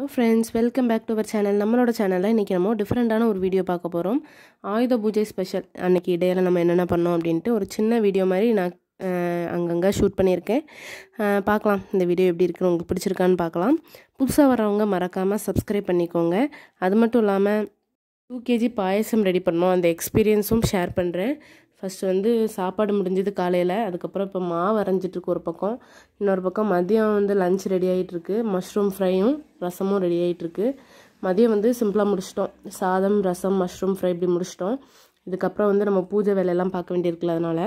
hello friends welcome back to our channel நம்மளோட சேனலில் இன்றைக்கி நம்ம டிஃப்ரெண்ட்டான ஒரு வீடியோ பார்க்க போகிறோம் ஆயுத பூஜை ஸ்பெஷல் அன்றைக்கி இடையில நம்ம என்னென்ன பண்ணோம் அப்படின்ட்டு ஒரு சின்ன வீடியோ மாதிரி நான் அங்கங்கே ஷூட் பண்ணியிருக்கேன் பார்க்கலாம் இந்த வீடியோ எப்படி இருக்குது உங்களுக்கு பிடிச்சிருக்கான்னு பார்க்கலாம் புதுசாக வரவங்க மறக்காமல் சப்ஸ்கிரைப் பண்ணிக்கோங்க அது மட்டும் இல்லாமல் டூ கேஜி பாயசம் ரெடி பண்ணோம் அந்த எக்ஸ்பீரியன்ஸும் ஷேர் பண்ணுறேன் ஃபஸ்ட்டு வந்து சாப்பாடு முடிஞ்சது காலையில் அதுக்கப்புறம் இப்போ மாவு அரைஞ்சிட்ருக்கு ஒரு பக்கம் இன்னொரு பக்கம் மதியம் வந்து லஞ்ச் ரெடி ஆகிட்டுருக்கு மஷ்ரூம் ஃப்ரையும் ரசமும் ரெடி ஆகிட்டுருக்கு மதியம் வந்து சிம்பிளாக முடிச்சிட்டோம் சாதம் ரசம் மஷ்ரூம் ஃப்ரை இப்படி முடிச்சிட்டோம் இதுக்கப்புறம் வந்து நம்ம பூஜை வேலையெல்லாம் பார்க்க வேண்டியிருக்குல்ல அதனால்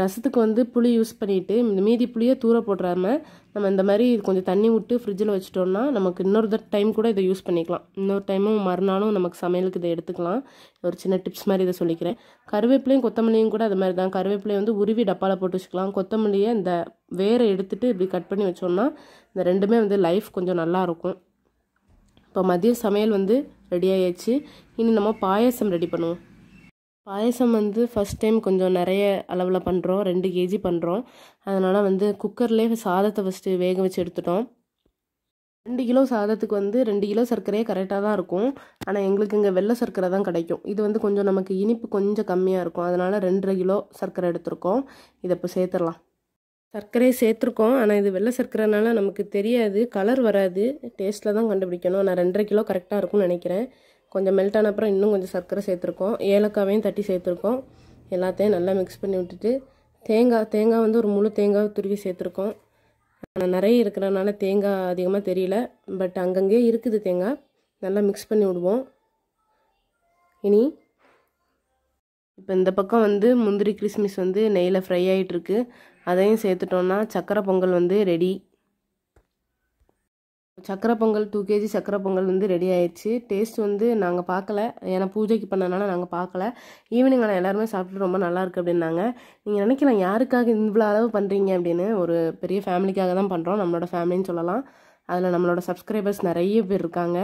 ரசத்துக்கு வந்து புளி யூஸ் பண்ணிவிட்டு இந்த மீதி புளியை தூர போடுறாமல் நம்ம இந்த மாதிரி கொஞ்சம் தண்ணி விட்டு ஃப்ரிட்ஜில் வச்சுட்டோம்னா நமக்கு இன்னொரு டைம் கூட இதை யூஸ் பண்ணிக்கலாம் இன்னொரு டைமும் மறுநாளும் நமக்கு சமையலுக்கு இதை எடுத்துக்கலாம் ஒரு சின்ன டிப்ஸ் மாதிரி இதை சொல்லிக்கிறேன் கருவேப்பிலையும் கொத்தமல்லியும் கூட அது மாதிரி தான் கருவேப்பிலையை வந்து உருவி டப்பாவில் போட்டு வச்சுக்கலாம் கொத்தமல்லியை இந்த வேரை எடுத்துகிட்டு இப்படி கட் பண்ணி வச்சோம்னா இந்த ரெண்டுமே வந்து லைஃப் கொஞ்சம் நல்லாயிருக்கும் இப்போ மதியம் சமையல் வந்து ரெடி ஆயாச்சு இனி நம்ம பாயசம் ரெடி பண்ணுவோம் பாயசம் வந்து ஃபஸ்ட் டைம் கொஞ்சம் நிறைய அளவில் பண்ணுறோம் ரெண்டு கேஜி பண்ணுறோம் அதனால் வந்து குக்கர்லேயே சாதத்தை ஃபஸ்ட்டு வேக வச்சு எடுத்துட்டோம் ரெண்டு கிலோ சாதத்துக்கு வந்து ரெண்டு கிலோ சர்க்கரையே கரெக்டாக தான் இருக்கும் ஆனால் எங்களுக்கு இங்கே வெள்ளை சர்க்கரை தான் கிடைக்கும் இது வந்து கொஞ்சம் நமக்கு இனிப்பு கொஞ்சம் கம்மியாக இருக்கும் அதனால் ரெண்டரை கிலோ சர்க்கரை எடுத்திருக்கோம் இதை இப்போ சேர்த்துடலாம் சர்க்கரையை சேர்த்துருக்கோம் ஆனால் இது வெள்ளை சர்க்கரைனால நமக்கு தெரியாது கலர் வராது டேஸ்ட்டில் தான் கண்டுபிடிக்கணும் நான் ரெண்டரை கிலோ கரெக்டாக இருக்கும்னு நினைக்கிறேன் கொஞ்சம் மெல்ட் ஆன அப்புறம் இன்னும் கொஞ்சம் சர்க்கரை சேர்த்துருக்கோம் ஏலக்காவையும் தட்டி சேர்த்துருக்கோம் எல்லாத்தையும் நல்லா மிக்ஸ் பண்ணி விட்டுட்டு தேங்காய் தேங்காய் வந்து ஒரு முழு தேங்காய் துருவி சேர்த்துருக்கோம் ஆனால் நிறைய இருக்கிறனால தேங்காய் அதிகமாக தெரியல பட் அங்கங்கே இருக்குது தேங்காய் நல்லா மிக்ஸ் பண்ணி விடுவோம் இனி இப்போ இந்த பக்கம் வந்து முந்திரி கிறிஸ்மிஸ் வந்து நெய்யில் ஃப்ரை ஆகிட்டுருக்கு அதையும் சேர்த்துட்டோன்னா சக்கரை பொங்கல் வந்து ரெடி சக்கரை பொங்கல் டூ கேஜி சக்கரை பொங்கல் வந்து ரெடி ஆயிடுச்சு டேஸ்ட் வந்து நாங்கள் பார்க்கல ஏன்னா பூஜைக்கு பண்ணனால நாங்கள் பார்க்கல ஈவினிங் ஆனால் எல்லாருமே சாப்பிட்டு ரொம்ப நல்லாயிருக்கு அப்படின்னாங்க நீங்கள் நினைக்கலாம் யாருக்காக இவ்வளோ அளவு பண்ணுறீங்க அப்படின்னு ஒரு பெரிய ஃபேமிலிக்காக தான் பண்ணுறோம் நம்மளோட ஃபேமிலின்னு சொல்லலாம் அதில் நம்மளோட சப்ஸ்கிரைபர்ஸ் நிறைய பேர் இருக்காங்க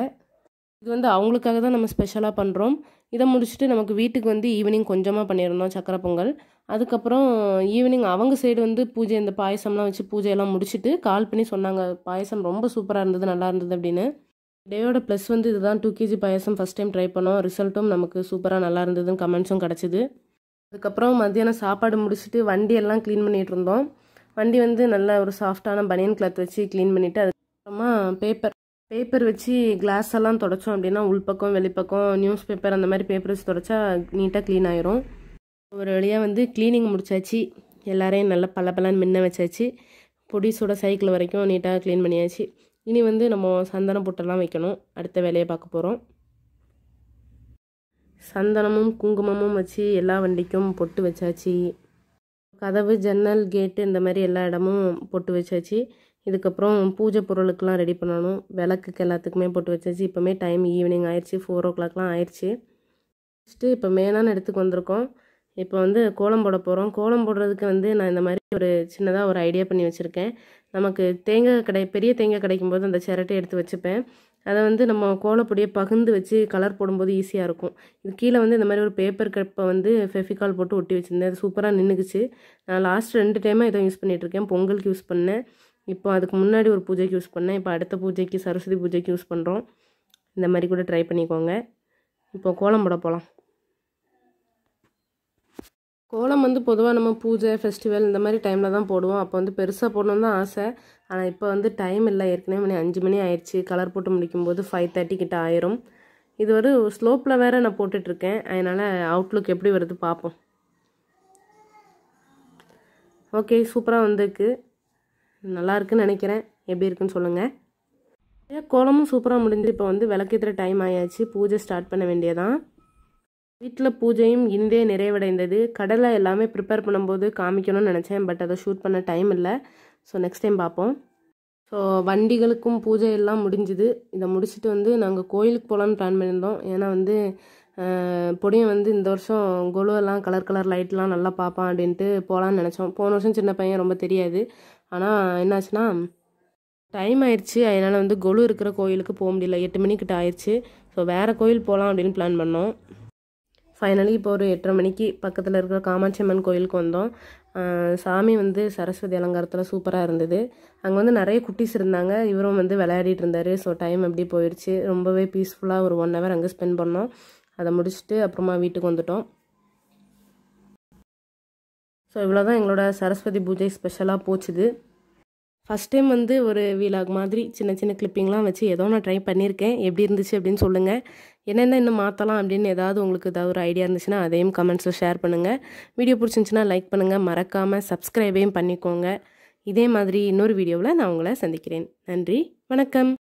இது வந்து அவங்களுக்காக தான் நம்ம ஸ்பெஷலாக பண்ணுறோம் இதை முடிச்சுட்டு நமக்கு வீட்டுக்கு வந்து ஈவினிங் கொஞ்சமாக பண்ணியிருந்தோம் சக்கரை பொங்கல் அதுக்கப்புறம் ஈவினிங் அவங்க சைடு வந்து பூஜை இந்த பாயசம்லாம் வச்சு பூஜையெல்லாம் முடிச்சுட்டு கால் பண்ணி சொன்னாங்க பாயசம் ரொம்ப சூப்பராக இருந்தது நல்லா இருந்தது அப்படின்னு டேயோட ப்ளஸ் வந்து இதுதான் two KG payasam first time try பண்ணோம் ரிசல்ட்டும் நமக்கு சூப்பராக நல்லா இருந்ததுன்னு கமெண்ட்ஸும் கிடச்சிது அதுக்கப்புறம் மத்தியானம் சாப்பாடு முடிச்சுட்டு வண்டியெல்லாம் க்ளீன் பண்ணிகிட்டு இருந்தோம் வண்டி வந்து நல்ல ஒரு சாஃப்டான பனியன் கிளாத் வச்சு க்ளீன் பண்ணிவிட்டு அதுக்கப்புறமா பேப்பர் பேப்பர் வச்சு கிளாஸ் எல்லாம் தொடச்சோம் அப்படின்னா உள்பக்கம் வெளிப்பக்கம் நியூஸ் பேப்பர் அந்த மாதிரி பேப்பர் வச்சு தொடச்சா நீட்டாக க்ளீன் ஆயிரும் ஒரு வழியாக வந்து க்ளீனிங் முடிச்சாச்சு எல்லாரையும் நல்லா பல பலன்னு மின்ன வச்சாச்சு பொடிசோட சைக்கிள் வரைக்கும் நீட்டாக க்ளீன் பண்ணியாச்சு இனி வந்து நம்ம சந்தனம் பொட்டெல்லாம் வைக்கணும் அடுத்த வேலையை பார்க்க போகிறோம் சந்தனமும் குங்குமமும் வச்சு எல்லா வண்டிக்கும் பொட்டு வச்சாச்சு கதவு ஜன்னல் கேட்டு இந்த மாதிரி எல்லா இடமும் பொட்டு வச்சாச்சு இதுக்கப்புறம் பூஜை பொருளுக்கெலாம் ரெடி பண்ணணும் விளக்குக்கு எல்லாத்துக்குமே போட்டு வச்சாச்சு இப்போமே டைம் ஈவினிங் ஆயிடுச்சு ஃபோர் ஓ கிளாக்லாம் ஆயிடுச்சு ஃபஸ்ட்டு இப்போ மெயினான இடத்துக்கு வந்திருக்கோம் இப்போ வந்து கோலம் போட போகிறோம் கோலம் போடுறதுக்கு வந்து நான் இந்த மாதிரி ஒரு சின்னதாக ஒரு ஐடியா பண்ணி வச்சுருக்கேன் நமக்கு தேங்காய் கடை பெரிய தேங்காய் கிடைக்கும் போது அந்த சிரட்டை எடுத்து வச்சுப்பேன் அதை வந்து நம்ம கோலப்பொடியை பகிர்ந்து வச்சு கலர் போடும்போது ஈஸியாக இருக்கும் இது கீழே வந்து இந்த மாதிரி ஒரு பேப்பர் கப்பை வந்து ஃபெஃபிகால் போட்டு ஒட்டி வச்சுருந்தேன் அது சூப்பராக நின்றுக்குச்சு நான் லாஸ்ட் ரெண்டு டைமாக இதை யூஸ் பண்ணிகிட்ருக்கேன் பொங்கலுக்கு யூஸ் பண்ணேன் இப்போ அதுக்கு முன்னாடி ஒரு பூஜைக்கு யூஸ் பண்ணேன் இப்போ அடுத்த பூஜைக்கு சரஸ்வதி பூஜைக்கு யூஸ் பண்ணுறோம் இந்த மாதிரி கூட ட்ரை பண்ணிக்கோங்க இப்போ கோலம் போட போகலாம் கோலம் வந்து பொதுவாக நம்ம பூஜை ஃபெஸ்டிவல் இந்த மாதிரி டைமில் தான் போடுவோம் அப்போ வந்து பெருசாக போடணும்னு தான் ஆசை ஆனால் இப்போ வந்து டைம் இல்லை ஏற்கனவே மணி அஞ்சு மணி ஆயிடுச்சு கலர் போட்டு முடிக்கும்போது ஃபைவ் தேர்ட்டி கிட்ட ஆயிரும் இது ஒரு ஸ்லோப்பில் வேறு நான் போட்டுட்ருக்கேன் அதனால் அவுட்லுக் எப்படி வருது பார்ப்போம் ஓகே சூப்பராக வந்திருக்கு நல்லா இருக்குன்னு நினைக்கிறேன் எப்படி இருக்குன்னு சொல்லுங்கள் கோலமும் சூப்பராக முடிஞ்சு இப்போ வந்து விளக்கேற்றுற டைம் ஆயாச்சு பூஜை ஸ்டார்ட் பண்ண வேண்டியதான் வீட்டில் பூஜையும் இந்தே நிறைவடைந்தது கடலை எல்லாமே ப்ரிப்பேர் பண்ணும்போது காமிக்கணும்னு நினச்சேன் பட் அதை ஷூட் பண்ண டைம் இல்லை ஸோ நெக்ஸ்ட் டைம் பார்ப்போம் ஸோ வண்டிகளுக்கும் பூஜை எல்லாம் முடிஞ்சுது இதை முடிச்சுட்டு வந்து நாங்கள் கோயிலுக்கு போகலான்னு பிளான் பண்ணியிருந்தோம் ஏன்னா வந்து பொடியை வந்து இந்த வருஷம் கொலுவெல்லாம் கலர் கலர் லைட்லாம் நல்லா பார்ப்பான் அப்படின்ட்டு போகலான்னு நினச்சோம் போன வருஷம் சின்ன பையன் ரொம்ப தெரியாது ஆனால் என்னாச்சுன்னா டைம் ஆயிடுச்சு அதனால் வந்து கொலு இருக்கிற கோயிலுக்கு போக முடியல எட்டு மணிக்கிட்ட ஆயிடுச்சு ஸோ வேறு கோயில் போகலாம் அப்படின்னு பிளான் பண்ணோம் ஃபைனலி இப்போ ஒரு எட்டரை மணிக்கு பக்கத்தில் இருக்கிற காமாட்சி அம்மன் கோயிலுக்கு வந்தோம் சாமி வந்து சரஸ்வதி அலங்காரத்தில் சூப்பராக இருந்தது அங்கே வந்து நிறைய குட்டிஸ் இருந்தாங்க இவரும் வந்து விளையாடிட்டு இருந்தார் ஸோ டைம் எப்படி போயிடுச்சு ரொம்பவே பீஸ்ஃபுல்லாக ஒரு ஒன் ஹவர் அங்கே ஸ்பெண்ட் பண்ணோம் அதை முடிச்சுட்டு அப்புறமா வீட்டுக்கு வந்துட்டோம் ஸோ இவ்வளோ தான் எங்களோட சரஸ்வதி பூஜை ஸ்பெஷலாக போச்சுது ஃபஸ்ட் டைம் வந்து ஒரு வீலாக் மாதிரி சின்ன சின்ன கிளிப்பிங்லாம் வச்சு ஏதோ நான் ட்ரை பண்ணியிருக்கேன் எப்படி இருந்துச்சு அப்படின்னு சொல்லுங்கள் என்னென்ன இன்னும் மாற்றலாம் அப்படின்னு ஏதாவது உங்களுக்கு ஏதாவது ஒரு ஐடியா இருந்துச்சுன்னா அதையும் கமெண்ட்ஸில் ஷேர் பண்ணுங்கள் வீடியோ பிடிச்சிருந்துச்சின்னா லைக் பண்ணுங்கள் மறக்காமல் சப்ஸ்கிரைபையும் பண்ணிக்கோங்க இதே மாதிரி இன்னொரு வீடியோவில் நான் உங்களை சந்திக்கிறேன் நன்றி வணக்கம்